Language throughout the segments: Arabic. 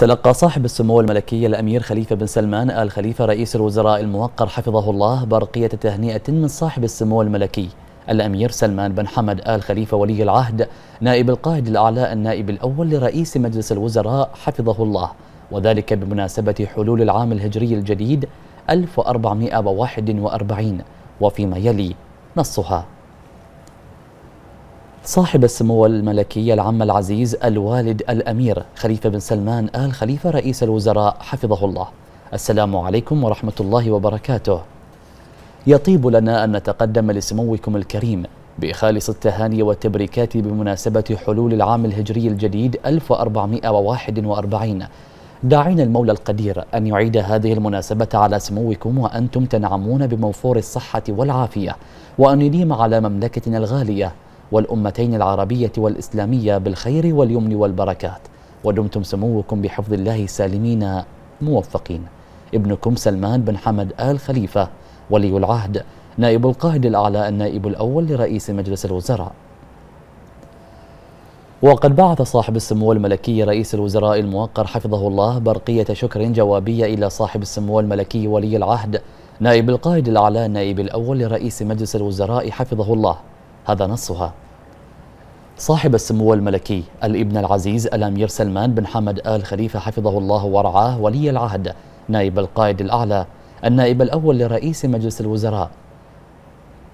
تلقى صاحب السمو الملكي الأمير خليفة بن سلمان آل خليفة رئيس الوزراء الموقر حفظه الله برقية تهنئة من صاحب السمو الملكي الأمير سلمان بن حمد آل خليفة ولي العهد نائب القائد الأعلى النائب الأول لرئيس مجلس الوزراء حفظه الله وذلك بمناسبة حلول العام الهجري الجديد 1441 وفيما يلي نصها صاحب السمو الملكي العم العزيز الوالد الأمير خليفة بن سلمان آل خليفة رئيس الوزراء حفظه الله السلام عليكم ورحمة الله وبركاته يطيب لنا أن نتقدم لسموكم الكريم بخالص التهاني والتبريكات بمناسبة حلول العام الهجري الجديد 1441 داعين المولى القدير أن يعيد هذه المناسبة على سموكم وأنتم تنعمون بموفور الصحة والعافية وأن يديم على مملكتنا الغالية والأمتين العربية والإسلامية بالخير واليمن والبركات ودمتم سموكم بحفظ الله سالمين موفقين ابنكم سلمان بن حمد آل خليفة ولي العهد نائب القائد الأعلى النائب الأول لرئيس مجلس الوزراء وقد بعث صاحب السمو الملكي رئيس الوزراء الموقر حفظه الله برقية شكر جوابية إلى صاحب السمو الملكي ولي العهد نائب القائد الأعلى النائب الأول لرئيس مجلس الوزراء حفظه الله هذا نصها صاحب السمو الملكي الابن العزيز الأمير سلمان بن حمد آل خليفة حفظه الله ورعاه ولي العهد نائب القائد الأعلى النائب الأول لرئيس مجلس الوزراء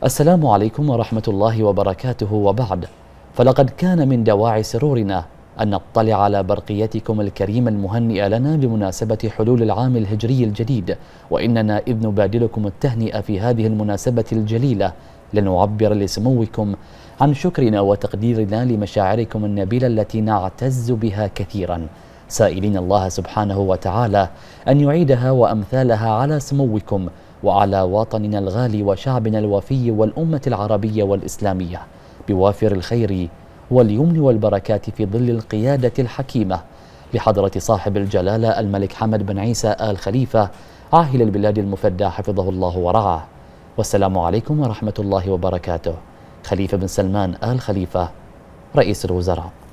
السلام عليكم ورحمة الله وبركاته وبعد فلقد كان من دواعي سرورنا أن نطلع على برقيتكم الكريمة المهنئة لنا بمناسبة حلول العام الهجري الجديد وإننا إذ نبادلكم التهنئة في هذه المناسبة الجليلة لنعبر لسموكم عن شكرنا وتقديرنا لمشاعركم النبيلة التي نعتز بها كثيرا سائلين الله سبحانه وتعالى أن يعيدها وأمثالها على سموكم وعلى وطننا الغالي وشعبنا الوفي والأمة العربية والإسلامية بوافر الخير واليمن والبركات في ظل القيادة الحكيمة لحضرة صاحب الجلالة الملك حمد بن عيسى آل خليفة عاهل البلاد المفدى حفظه الله ورعاه والسلام عليكم ورحمة الله وبركاته خليفة بن سلمان آل خليفة رئيس الوزراء